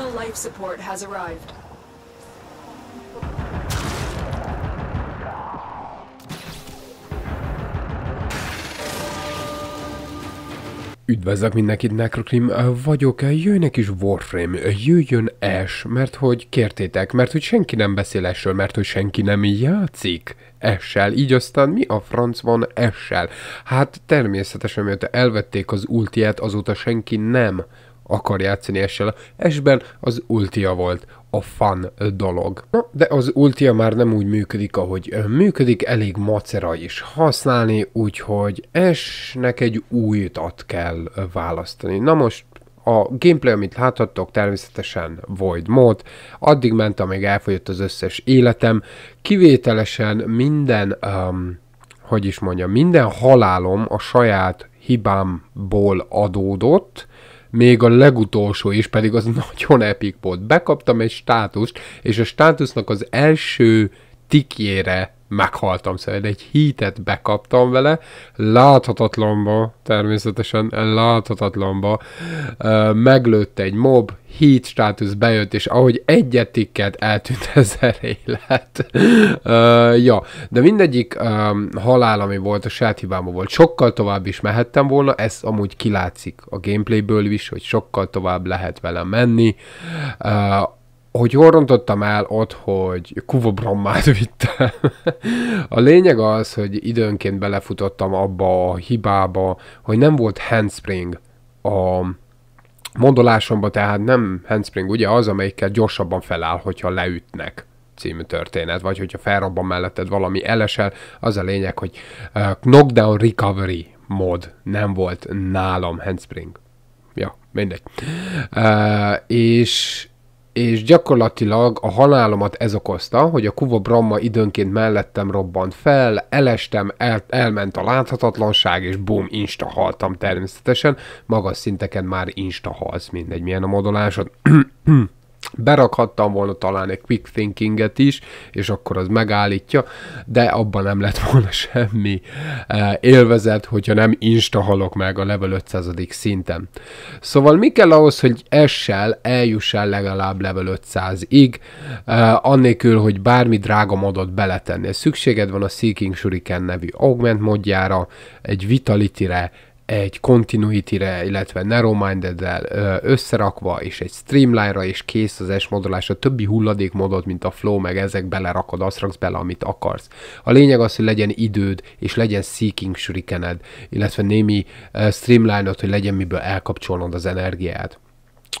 Additional life support has arrived. Üdvözlök mindenkit, Necrocrim vagyok, jöjjnek is Warframe, jöjjön Ash, mert hogy kértétek, mert hogy senki nem beszél esről, mert hogy senki nem játszik Essel, így aztán mi a franc van Essel? Hát természetesen, mert elvették az ultiát, azóta senki nem akar játszani essel. Esben az ultia volt a fun dolog. Na, de az ultia már nem úgy működik, ahogy működik, elég macera is használni, úgyhogy esnek egy újat kell választani. Na most a gameplay, amit láthattok, természetesen Void mód. Addig ment, amíg elfogyott az összes életem. Kivételesen minden, um, hogy is mondjam, minden halálom a saját hibámból adódott, még a legutolsó is, pedig az nagyon epik volt. Bekaptam egy státuszt, és a státusznak az első tikjére meghaltam szerint. Egy hitet bekaptam vele, láthatatlanba, természetesen láthatatlanba, meglőtt egy mob, hit státusz bejött, és ahogy egyet tikket eltűnt ezer élet. uh, ja, de mindegyik um, halál, ami volt, a saját hibáma volt. Sokkal tovább is mehettem volna, ez amúgy kilátszik a gameplayből is, hogy sokkal tovább lehet vele menni. Uh, hogy jól rontottam el ott, hogy Kuvo vittem. a lényeg az, hogy időnként belefutottam abba a hibába, hogy nem volt handspring a mondolásomba, tehát nem handspring, ugye az, amelyikkel gyorsabban feláll, hogyha leütnek című történet, vagy hogyha felrobban melletted valami elesel, az a lényeg, hogy uh, knockdown recovery mod nem volt nálam handspring. Ja, mindegy. Uh, és és gyakorlatilag a halálomat ez okozta, hogy a Kuva Brahma időnként mellettem robbant fel, elestem, el, elment a láthatatlanság, és bum, insta haltam természetesen. Magas szinteken már insta halsz, mindegy milyen a modolásod. Berakhattam volna talán egy quick thinkinget is, és akkor az megállítja, de abban nem lett volna semmi eh, élvezet, hogyha nem instahalok meg a level 500. szinten. Szóval mi kell ahhoz, hogy essel eljussál legalább level 500-ig, eh, annélkül, hogy bármi drága modot beletennél. Szükséged van a Seeking Shuriken nevű augment modjára, egy vitality egy continuity-re, illetve narrow minded összerakva, és egy streamline-ra, és kész az S-modolás, a többi hulladékmodot, mint a flow, meg ezek belerakod, azt raksz bele, amit akarsz. A lényeg az, hogy legyen időd, és legyen seeking shurikened, illetve némi streamline-od, hogy legyen miből elkapcsolnod az energiát.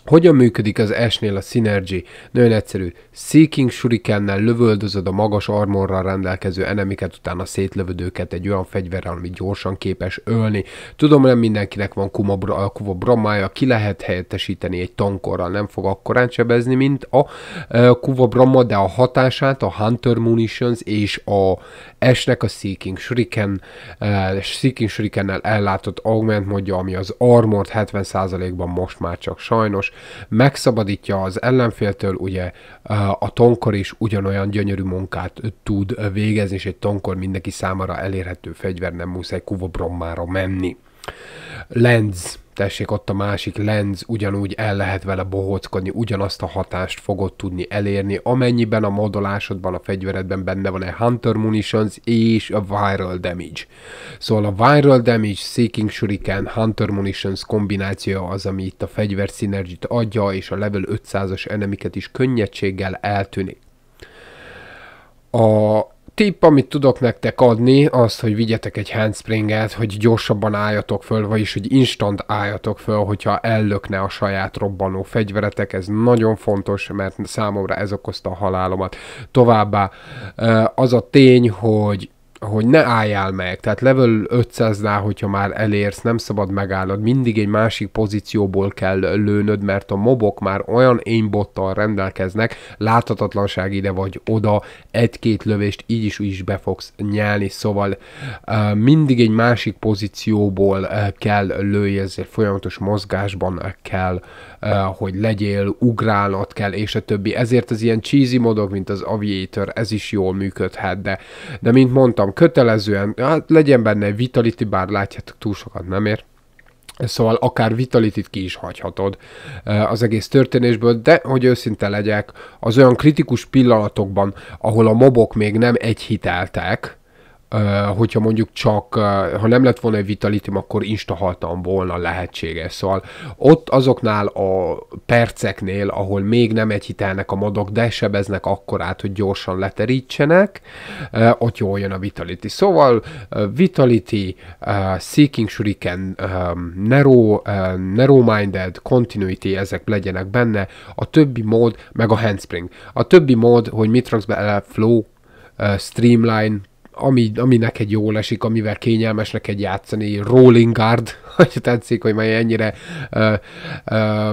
Hogyan működik az S-nél a Synergy? Nagyon egyszerű. Seeking shurikennel lövöldözöd a magas armorral rendelkező enemiket, utána szétlövöd őket egy olyan fegyverrel, ami gyorsan képes ölni. Tudom, nem mindenkinek van kuma, kuma bramája, ki lehet helyettesíteni egy tankorral, nem fog akkorán sebezni, mint a e, kuva bramma, de a hatását a Hunter Munitions és a S-nek a Seeking Shuriken, uh, Seeking Shurikennel ellátott augment mondja, ami az armort 70%-ban most már csak sajnos arányos, megszabadítja az ellenféltől, ugye a tonkor is ugyanolyan gyönyörű munkát tud végezni, és egy tonkor mindenki számára elérhető fegyver, nem muszáj kuvobrommára menni. Lenz tessék ott a másik lenz, ugyanúgy el lehet vele bohóckodni, ugyanazt a hatást fogod tudni elérni, amennyiben a modolásodban, a fegyveredben benne van egy Hunter Munitions és a Viral Damage. Szóval a Viral Damage Seeking Shuriken Hunter Munitions kombinációja az, ami itt a fegyver szinergit adja, és a level 500-as enemiket is könnyedséggel eltűnik. A tipp, amit tudok nektek adni, az, hogy vigyetek egy handspringet, hogy gyorsabban álljatok föl, vagyis hogy instant álljatok föl, hogyha ellökne a saját robbanó fegyveretek. Ez nagyon fontos, mert számomra ez okozta a halálomat. Továbbá az a tény, hogy hogy ne álljál meg, tehát level 500-nál, hogyha már elérsz, nem szabad megállnod, mindig egy másik pozícióból kell lőnöd, mert a mobok már olyan aimbottal rendelkeznek, láthatatlanság ide vagy oda, egy-két lövést így is úgy is be fogsz nyelni, szóval mindig egy másik pozícióból kell lőj, ezért folyamatos mozgásban kell, hogy legyél, ugrálnod kell, és a többi. Ezért az ilyen cheesy modok, mint az Aviator, ez is jól működhet, de, de mint mondtam, program kötelezően, hát legyen benne Vitality, bár látjátok, túl sokat nem ér. Szóval akár Vitality-t ki is hagyhatod az egész történésből, de hogy őszinte legyek, az olyan kritikus pillanatokban, ahol a mobok még nem egyhiteltek, hogyha mondjuk csak, ha nem lett volna egy vitalitim, akkor insta haltam volna lehetséges. Szóval ott azoknál a perceknél, ahol még nem egy hitelnek a modok, de sebeznek akkorát, hogy gyorsan leterítsenek, ott jól jön a vitality. Szóval vitality, seeking shuriken, narrow, narrow minded, continuity, ezek legyenek benne, a többi mód, meg a handspring. A többi mód, hogy mit raksz bele, flow, streamline, ami, aminek egy jól esik, amivel kényelmes neked játszani, rolling guard, hogy tetszik, hogy már ennyire ö, ö,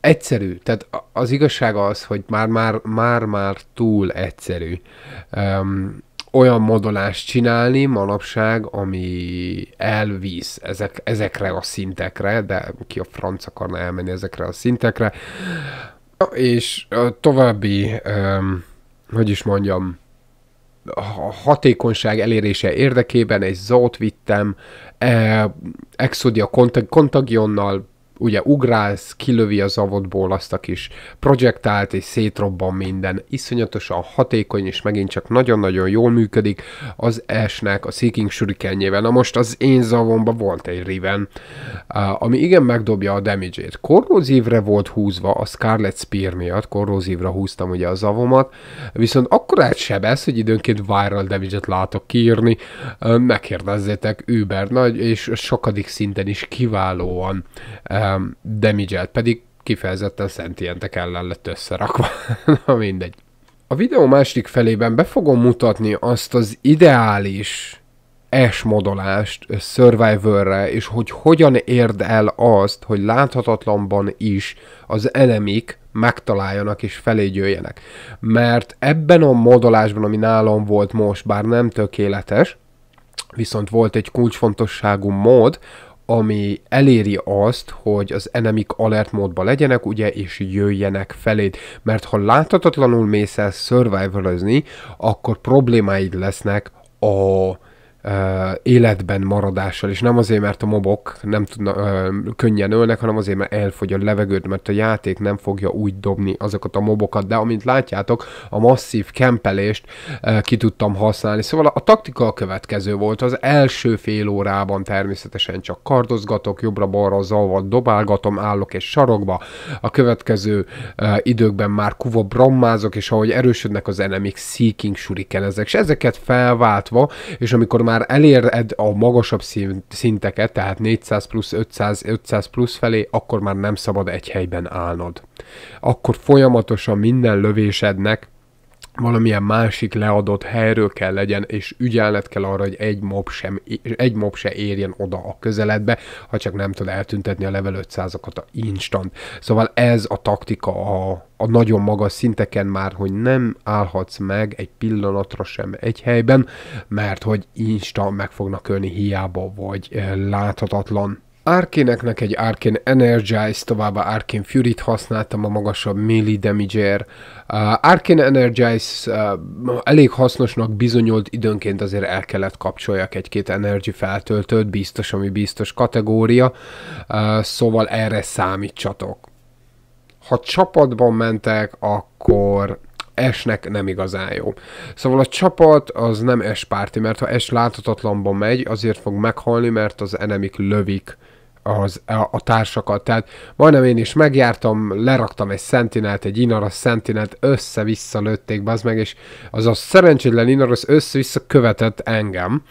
egyszerű. Tehát az igazság az, hogy már-már már-már túl egyszerű. Ö, olyan modolást csinálni manapság, ami elvisz ezek, ezekre a szintekre, de ki a franc akarna elmenni ezekre a szintekre. És a további, öm, hogy is mondjam, a hatékonyság elérése érdekében egy zót vittem, eh, Exodia Contagionnal ugye ugrálsz, kilövi az avodból azt a kis projektált, és szétrobban minden. Iszonyatosan hatékony, és megint csak nagyon-nagyon jól működik az esnek a Seeking shurikenjével. Na most az én zavomba volt egy Riven, ami igen megdobja a damage-ét. Korrózívre volt húzva a Scarlet Spear miatt, korrózívra húztam ugye a zavomat, viszont akkor sebez, hogy időnként viral damage-et látok kiírni. megkérdezzétek, Uber nagy, és sokadik szinten is kiválóan um, damage pedig kifejezetten szentientek ellen lett összerakva. Na mindegy. A videó másik felében be fogom mutatni azt az ideális S-modolást Survivorre, és hogy hogyan érd el azt, hogy láthatatlanban is az enemik megtaláljanak és felégyőjenek. Mert ebben a modolásban, ami nálam volt most, bár nem tökéletes, viszont volt egy kulcsfontosságú mód, ami eléri azt, hogy az enemik alert módba legyenek, ugye, és jöjjenek feléd. Mert ha láthatatlanul mész el survivalozni, akkor problémáid lesznek a életben maradással, és nem azért, mert a mobok nem tudna, ö, könnyen ölnek, hanem azért, mert elfogy a levegőt, mert a játék nem fogja úgy dobni azokat a mobokat, de amint látjátok, a masszív kempelést ö, ki tudtam használni. Szóval a, a taktika a következő volt, az első fél órában természetesen csak kardozgatok, jobbra-balra zavar, dobálgatom, állok és sarokba, a következő ö, időkben már kuva brammázok, és ahogy erősödnek az enemik, seeking shuriken ezek, és ezeket felváltva, és amikor már eléred a magasabb szinteket, tehát 400 plusz, 500, 500 plusz felé, akkor már nem szabad egy helyben állnod. Akkor folyamatosan minden lövésednek valamilyen másik leadott helyről kell legyen, és ügyelned kell arra, hogy egy mob, sem, egy mob se érjen oda a közeledbe, ha csak nem tud eltüntetni a level 500-akat a instant. Szóval ez a taktika a, a nagyon magas szinteken már, hogy nem állhatsz meg egy pillanatra sem egy helyben, mert hogy instant meg fognak ölni hiába, vagy eh, láthatatlan Arkéneknek egy Arkin Energize, továbbá Arkin Fury-t használtam a magasabb melee damage Uh, Arcane Energize uh, elég hasznosnak bizonyult, időnként azért el kellett kapcsoljak egy-két energy feltöltőt, biztos, ami biztos kategória, uh, szóval erre számítsatok. Ha csapatban mentek, akkor esnek nem igazán jó. Szóval a csapat az nem es párti, mert ha es láthatatlanban megy, azért fog meghalni, mert az enemik lövik az, a, a társakat. Tehát majdnem én is megjártam, leraktam egy szentinelt, egy Inaros szentinelt, össze-vissza lőtték be az meg, és az a szerencsétlen Inaros össze-vissza követett engem.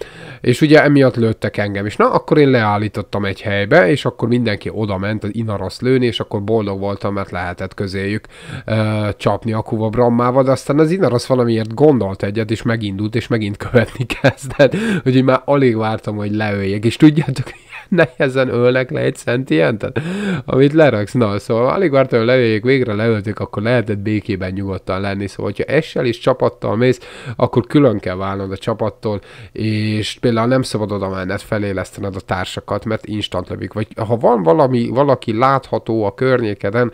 És ugye emiatt lőttek engem is. Na, akkor én leállítottam egy helybe, és akkor mindenki oda ment az Inaros lőni, és akkor boldog voltam, mert lehetett közéjük ö, csapni a kuva brammával, de aztán az Inaros valamiért gondolt egyet, és megindult, és megint követni kezdett. Úgyhogy már alig vártam, hogy leöljek, És tudjátok, nehezen ölnek le egy szentientet, amit leraksz. Na, szóval alig vártam, hogy levéljék, végre leöltük, akkor lehetett békében nyugodtan lenni. Szóval, hogyha essel is csapattal mész, akkor külön kell válnod a csapattól, és például nem szabad oda menned, felélesztened a társakat, mert instant lövik. Vagy ha van valami, valaki látható a környékeden,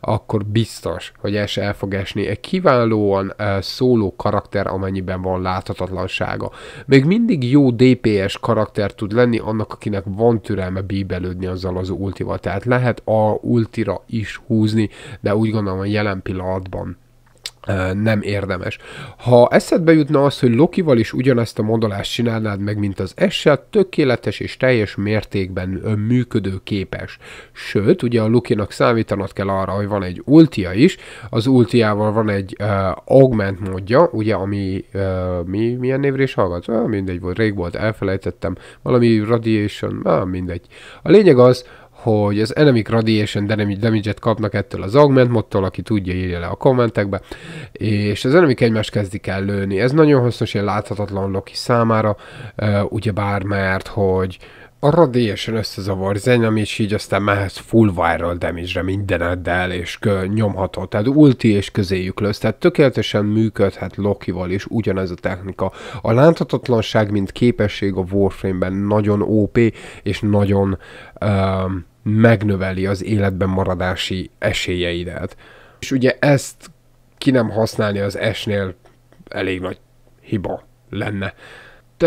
akkor biztos, hogy es el fog esni. Egy kiválóan uh, szóló karakter, amennyiben van láthatatlansága. Még mindig jó DPS karakter tud lenni annak, akinek van van türelme bíbelődni azzal az ultival. Tehát lehet a ultira is húzni, de úgy gondolom, hogy jelen pillanatban nem érdemes. Ha eszedbe jutna az, hogy Lokival is ugyanezt a modolást csinálnád meg, mint az essel, tökéletes és teljes mértékben működő képes. Sőt, ugye a Lokinak számítanod kell arra, hogy van egy ultia is, az ultiával van egy uh, augment módja, ugye, ami uh, mi, milyen névre is hallgat? Ah, mindegy volt, rég volt, elfelejtettem. Valami radiation, ah, mindegy. A lényeg az, hogy az Enemic Radiation damage-et kapnak ettől az Augment modtól, aki tudja, írja le a kommentekbe, és az Enemic egymást kezdik el lőni. Ez nagyon hasznos, ilyen láthatatlan Loki számára, ugyebár mert, hogy a radiation összezavar ami és így aztán mehetsz full viral damage-re mindeneddel, és nyomhatod, tehát ulti és közéjük lősz, tehát tökéletesen működhet Loki-val is ugyanez a technika. A láthatatlanság, mint képesség a Warframe-ben nagyon OP, és nagyon um, megnöveli az életben maradási esélyeidet. És ugye ezt ki nem használni az esnél elég nagy hiba lenne.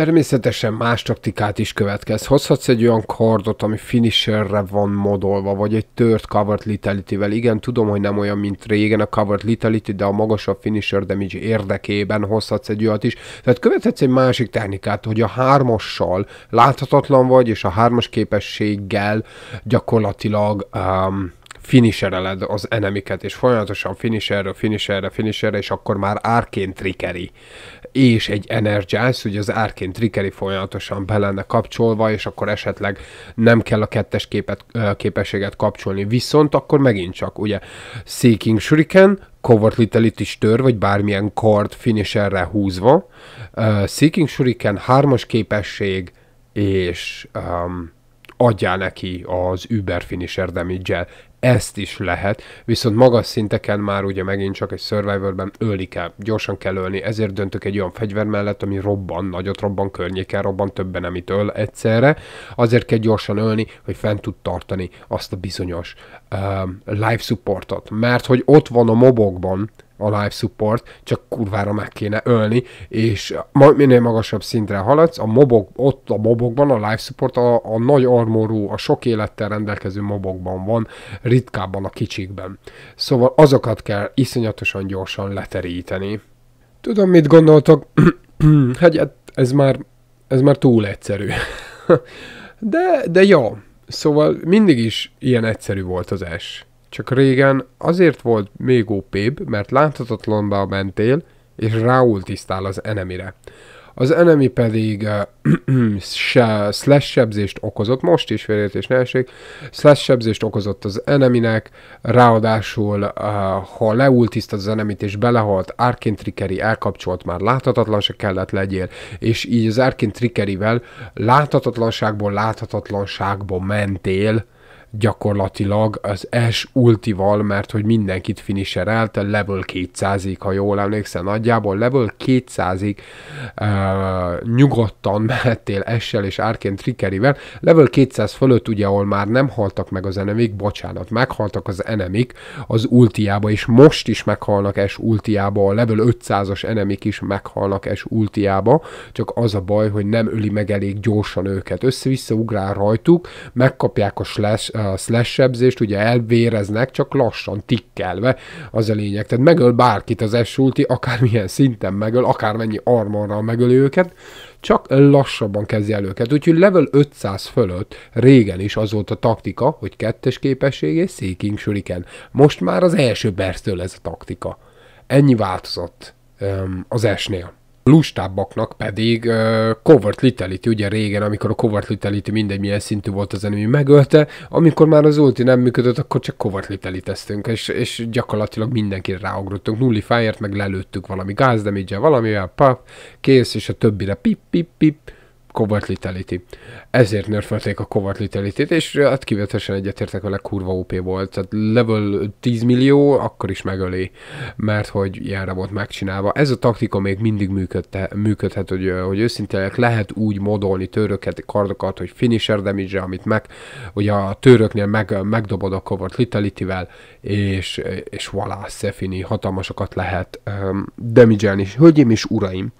Természetesen más taktikát is következ. Hozhatsz egy olyan kardot, ami finisherre van modolva, vagy egy tört covered litality-vel. Igen, tudom, hogy nem olyan, mint régen a covered letality, de a magasabb finisher damage érdekében hozhatsz egy olyat is. Tehát követhetsz egy másik technikát, hogy a hármossal láthatatlan vagy, és a hármas képességgel gyakorlatilag um, finishereled az enemiket, és folyamatosan finisherre, finisherre, finisherre, és akkor már árként trikeri és egy Energize, ugye az árként trikeri folyamatosan be lenne kapcsolva, és akkor esetleg nem kell a kettes képet, képességet kapcsolni. Viszont akkor megint csak, ugye, Seeking Shuriken, Covert Little is tör, vagy bármilyen kard finisherre húzva, uh, Seeking Shuriken, hármas képesség, és um, adjál neki az Uber finisher damage -el ezt is lehet, viszont magas szinteken már ugye megint csak egy survivorben ölni kell, gyorsan kell ölni, ezért döntök egy olyan fegyver mellett, ami robban, nagyot robban, környéken robban, többen nem itt öl egyszerre, azért kell gyorsan ölni, hogy fent tud tartani azt a bizonyos uh, life supportot, mert hogy ott van a mobokban, a live support, csak kurvára meg kéne ölni, és minél magasabb szintre haladsz, a mobok, ott a mobokban a live support a, a nagy armorú, a sok élettel rendelkező mobokban van, ritkábban a kicsikben. Szóval azokat kell iszonyatosan gyorsan leteríteni. Tudom, mit gondoltok, hát, hát ez már, ez már túl egyszerű. de, de jó, szóval mindig is ilyen egyszerű volt az S. Csak régen azért volt még OP-b, mert láthatatlanba mentél, és tisztál az enemire. Az enemi pedig slash sebzést okozott, most is félértés ne esik, slash sebzést okozott az eneminek, ráadásul uh, ha leultiszt az enemit és belehalt, Arkin Trickery elkapcsolt már, láthatatlan se kellett legyél, és így az Arkin vel láthatatlanságból láthatatlanságba mentél, gyakorlatilag az S ultival, mert hogy mindenkit finisherelt, level 200-ig, ha jól emlékszem, nagyjából level 200-ig uh, nyugodtan mehettél S-sel és árként trickerivel. Level 200 fölött ugye, ahol már nem haltak meg az enemik, bocsánat, meghaltak az enemik az ultiába, és most is meghalnak S ultiába, a level 500-as enemik is meghalnak S ultiába, csak az a baj, hogy nem öli meg elég gyorsan őket. Össze-vissza ugrál rajtuk, megkapják a slash, uh, a slash sebzést ugye elvéreznek, csak lassan, tikkelve, az a lényeg. Tehát megöl bárkit az esulti, akármilyen szinten megöl, akármennyi armorral megöl őket, csak lassabban kezdi el őket. Úgyhogy level 500 fölött régen is az volt a taktika, hogy kettes képessége és Seeking Shuriken. Most már az első bersztől ez a taktika. Ennyi változott um, az esnél lustábbaknak pedig uh, Covert Litality, ugye régen, amikor a Covert Litality mindegy milyen szintű volt az enemy megölte, amikor már az ulti nem működött, akkor csak Covert Litaliteztünk, és, és gyakorlatilag mindenkire ráugrottunk, nulli fire meg lelőttük valami gázdemidge valamivel, pap, kész, és a többire pip, pip, pip, Covert Litality. Ezért nerfelték a Covert litality és hát kivetesen egyetértek vele, kurva OP volt. Tehát level 10 millió, akkor is megöli, mert hogy ilyenre volt megcsinálva. Ez a taktika még mindig működte, működhet, hogy, hogy őszintenek lehet úgy modolni töröket, kardokat, hogy finisher damage amit meg, hogy a töröknél meg, megdobod a Covert litality és, és voilà, Szefini hatalmasokat lehet um, damage-elni. Hölgyeim és uraim,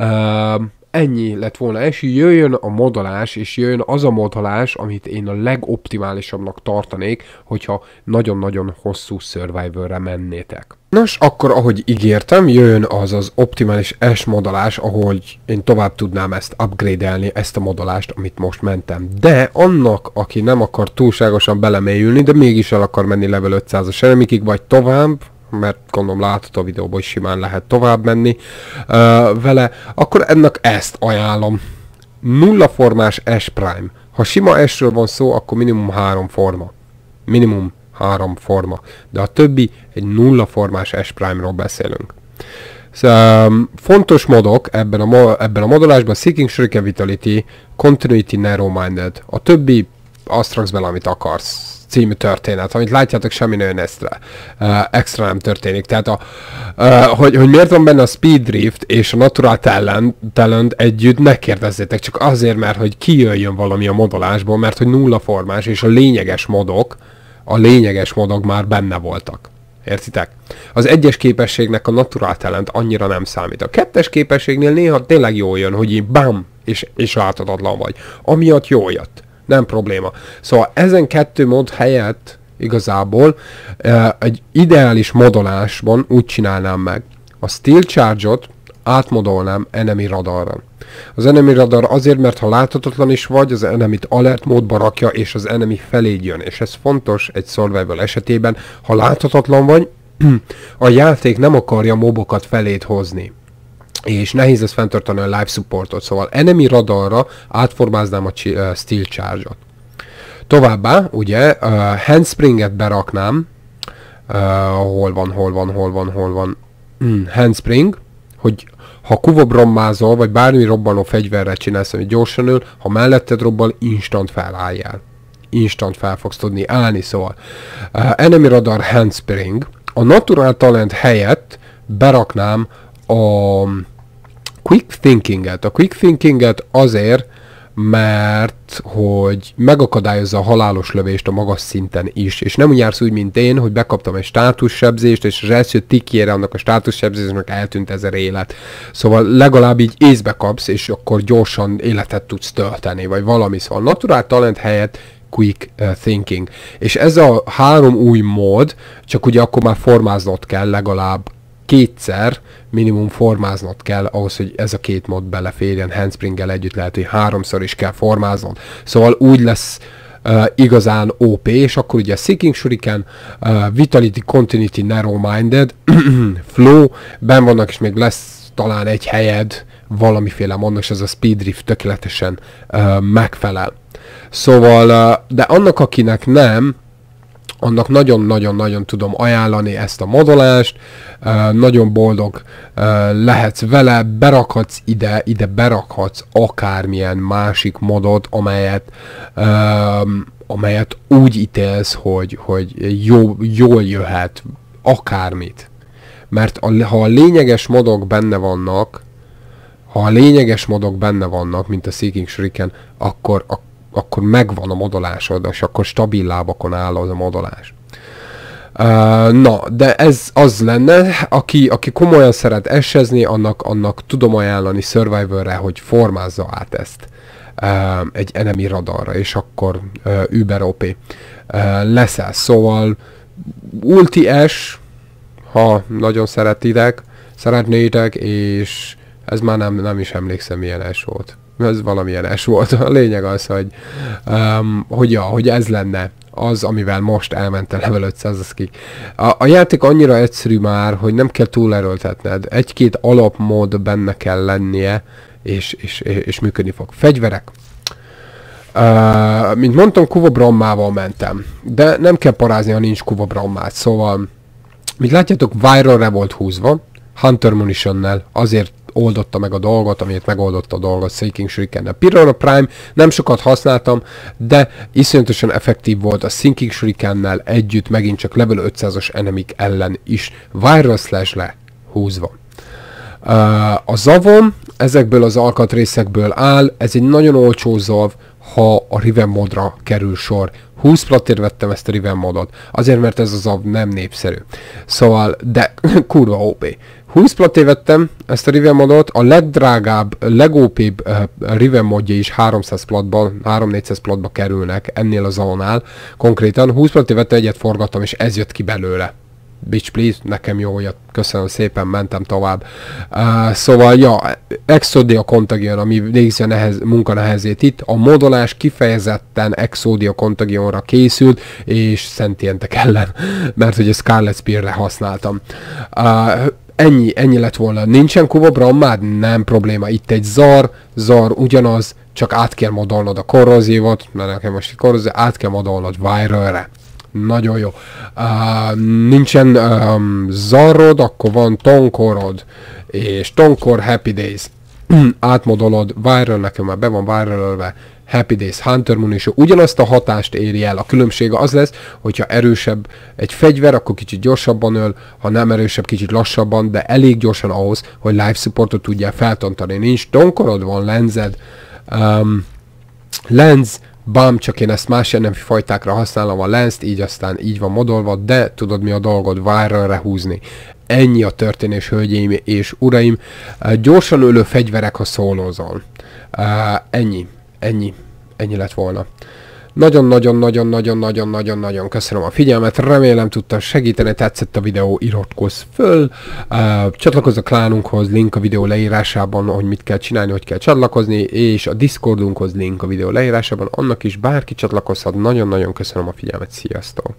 um, ennyi lett volna esély, jöjjön a modalás, és jöjjön az a modalás, amit én a legoptimálisabbnak tartanék, hogyha nagyon-nagyon hosszú survivorre mennétek. Nos, akkor ahogy ígértem, jön az az optimális S modalás, ahogy én tovább tudnám ezt upgrade-elni, ezt a modalást, amit most mentem. De annak, aki nem akar túlságosan belemélyülni, de mégis el akar menni level 500-as vagy tovább, mert gondolom látod a videóban, is simán lehet tovább menni uh, vele, akkor ennek ezt ajánlom. Nulla formás S prime. Ha sima S-ről van szó, akkor minimum három forma. Minimum három forma. De a többi egy nulla formás S prime-ról beszélünk. Um, fontos modok ebben a, mo- ebben a modolásban Seeking Shuriken Vitality, Continuity Narrow Minded. A többi azt raksz bele, amit akarsz című történet, amit látjátok, semmi nagyon extra, uh, extra nem történik. Tehát, a, uh, hogy, hogy miért van benne a Speed Drift és a Natural Talent, talent együtt, ne kérdezzétek, csak azért, mert hogy kijöjjön valami a modolásból, mert hogy nulla formás, és a lényeges modok, a lényeges modok már benne voltak. Értitek? Az egyes képességnek a natural talent annyira nem számít. A kettes képességnél néha tényleg jól jön, hogy így bam, és, és láthatatlan vagy. Amiatt jól jött nem probléma. Szóval ezen kettő mód helyett igazából egy ideális modolásban úgy csinálnám meg. A Steel Charge-ot átmodolnám enemy radarra. Az enemy radar azért, mert ha láthatatlan is vagy, az enemit alert módba rakja, és az enemy felé jön. És ez fontos egy survival esetében, ha láthatatlan vagy, a játék nem akarja mobokat feléd hozni és nehéz ez fenntartani a live supportot, szóval enemy radarra átformáznám a eh, steel charge-ot. Továbbá, ugye, uh, handspringet beraknám, uh, hol van, hol van, hol van, hol van, mm, handspring, hogy ha kuvobrommázol, vagy bármi robbanó fegyverre csinálsz, ami gyorsan ül, ha melletted robban, instant felálljál. Instant fel fogsz tudni állni, szóval. Uh, enemy radar handspring. A natural talent helyett beraknám a quick thinkinget. A quick thinkinget azért, mert hogy megakadályozza a halálos lövést a magas szinten is, és nem úgy jársz úgy, mint én, hogy bekaptam egy státussebzést, és az első tikjére annak a státussebzésnek eltűnt ezer élet. Szóval legalább így észbe kapsz, és akkor gyorsan életet tudsz tölteni, vagy valami. Szóval naturál talent helyett quick eh, thinking. És ez a három új mód, csak ugye akkor már formáznod kell legalább kétszer, minimum formáznod kell ahhoz, hogy ez a két mod beleférjen, handspringgel együtt lehet, hogy háromszor is kell formáznod. Szóval úgy lesz uh, igazán OP, és akkor ugye Seeking Shuriken, uh, Vitality, Continuity, Narrow Minded, Flow, ben vannak, és még lesz talán egy helyed, valamiféle és ez a speed drift tökéletesen uh, megfelel. Szóval, uh, de annak, akinek nem, annak nagyon-nagyon-nagyon tudom ajánlani ezt a modolást, nagyon boldog lehetsz vele, berakhatsz ide, ide berakhatsz akármilyen másik modot, amelyet amelyet úgy ítélsz, hogy, hogy jó, jól jöhet akármit. Mert a, ha a lényeges modok benne vannak, ha a lényeges modok benne vannak, mint a Seeking Shuriken, akkor, akkor akkor megvan a modolásod, és akkor stabil lábakon áll az a modolás. Uh, na, de ez az lenne, aki, aki komolyan szeret esezni, annak, annak tudom ajánlani Survivorre, hogy formázza át ezt uh, egy enemi radarra, és akkor uh, Uber OP uh, leszel. Szóval ulti es, ha nagyon szeretitek, szeretnétek, és ez már nem, nem is emlékszem milyen es volt ez valamilyen es volt. A lényeg az, hogy, um, hogy, ja, hogy ez lenne az, amivel most elment a level 500 az ki. A, a játék annyira egyszerű már, hogy nem kell túlerőltetned. Egy-két alapmód benne kell lennie, és, és, és működni fog. Fegyverek. Uh, mint mondtam, Kuva Brammával mentem. De nem kell parázni, ha nincs Kuva Brammát. Szóval, mint látjátok, viral volt húzva. Hunter Munitionnel. Azért oldotta meg a dolgot, amit megoldotta a dolgot Seeking Shuriken. A Piranha Prime nem sokat használtam, de iszonyatosan effektív volt a Sinking shuriken együtt, megint csak level 500-as enemik ellen is viral slash le húzva. Uh, a zavon ezekből az alkatrészekből áll, ez egy nagyon olcsó zav, ha a Riven modra kerül sor. 20 platért vettem ezt a Riven modot, azért mert ez az zav nem népszerű. Szóval, de kurva OP. 20 platé vettem ezt a Riven modot, a legdrágább, legópébb uh, eh, Riven modja is 300 platba, 3-400 platba kerülnek ennél a zónál. Konkrétan 20 platé vettem, egyet forgattam, és ez jött ki belőle. Bitch please, nekem jó hogy köszönöm szépen, mentem tovább. Uh, szóval, ja, Exodia Contagion, ami végzi a nehez, munka nehezét itt, a modolás kifejezetten Exodia Contagionra készült, és szentientek ellen, mert hogy a Scarlet Spear-re használtam. Uh, Ennyi, ennyi lett volna. Nincsen Kuba már? Nem probléma. Itt egy zar, zar ugyanaz, csak át kell modolnod a korrozívot, mert nekem most egy korrozív, át kell modolnod wire Nagyon jó. Uh, nincsen um, zarod, akkor van tonkorod, és tonkor happy days. Hmm, átmodolod, viral nekem már be van viralölve, Happy Days, Hunter Munition, ugyanazt a hatást éri el. A különbség az lesz, hogyha erősebb egy fegyver, akkor kicsit gyorsabban öl, ha nem erősebb, kicsit lassabban, de elég gyorsan ahhoz, hogy live supportot tudjál feltontani. Nincs donkorod, van lenzed, um, lenz, bam, csak én ezt más nem fajtákra használom a lenzt, így aztán így van modolva, de tudod mi a dolgod, várra húzni. Ennyi a történés, hölgyeim és uraim. Gyorsan ölő fegyverek, ha szólózol. Ennyi, ennyi, ennyi lett volna. Nagyon-nagyon-nagyon-nagyon-nagyon-nagyon-nagyon köszönöm a figyelmet, remélem tudtam segíteni, tetszett a videó, iratkozz föl, uh, csatlakozz a klánunkhoz, link a videó leírásában, hogy mit kell csinálni, hogy kell csatlakozni, és a Discordunkhoz link a videó leírásában, annak is bárki csatlakozhat, nagyon-nagyon köszönöm a figyelmet, sziasztok!